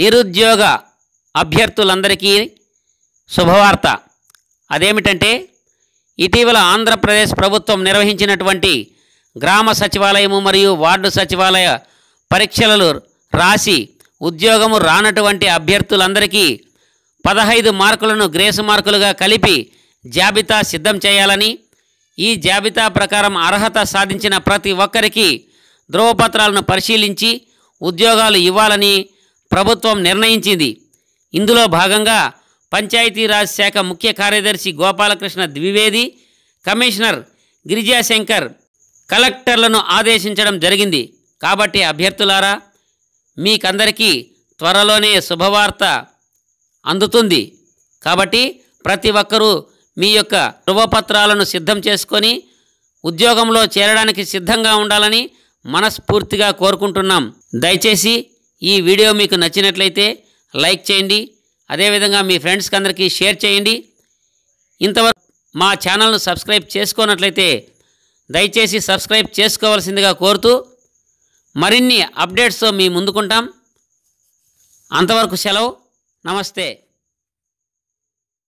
నిరుద్యోగ అభ్యర్థులందరికీ శుభవార్త అదేమిటంటే ఇటీవల ఆంధ్రప్రదేశ్ ప్రభుత్వం నిర్వహించినటువంటి గ్రామ సచివాలయము మరియు వార్డు సచివాలయ పరీక్షలలో రాసి ఉద్యోగము రానటువంటి అభ్యర్థులందరికీ పదహైదు మార్కులను గ్రేస్ మార్కులుగా కలిపి జాబితా సిద్ధం చేయాలని ఈ జాబితా ప్రకారం అర్హత సాధించిన ప్రతి ఒక్కరికి ధ్రువపత్రాలను పరిశీలించి ఉద్యోగాలు ఇవ్వాలని ప్రభుత్వం నిర్ణయించింది ఇందులో భాగంగా పంచాయతీరాజ్ శాఖ ముఖ్య కార్యదర్శి గోపాలకృష్ణ ద్వివేది కమిషనర్ గిరిజాశంకర్ కలెక్టర్లను ఆదేశించడం జరిగింది కాబట్టి అభ్యర్థులారా మీకందరికీ త్వరలోనే శుభవార్త అందుతుంది కాబట్టి ప్రతి ఒక్కరూ మీ యొక్క ధృవపత్రాలను సిద్ధం చేసుకొని ఉద్యోగంలో చేరడానికి సిద్ధంగా ఉండాలని మనస్ఫూర్తిగా కోరుకుంటున్నాం దయచేసి ఈ వీడియో మీకు నచ్చినట్లయితే లైక్ చేయండి అదేవిధంగా మీ ఫ్రెండ్స్కి అందరికీ షేర్ చేయండి ఇంతవరకు మా ఛానల్ను సబ్స్క్రైబ్ చేసుకోనట్లయితే దయచేసి సబ్స్క్రైబ్ చేసుకోవాల్సిందిగా కోరుతూ మరిన్ని అప్డేట్స్తో మీ ముందుకుంటాం అంతవరకు సెలవు నమస్తే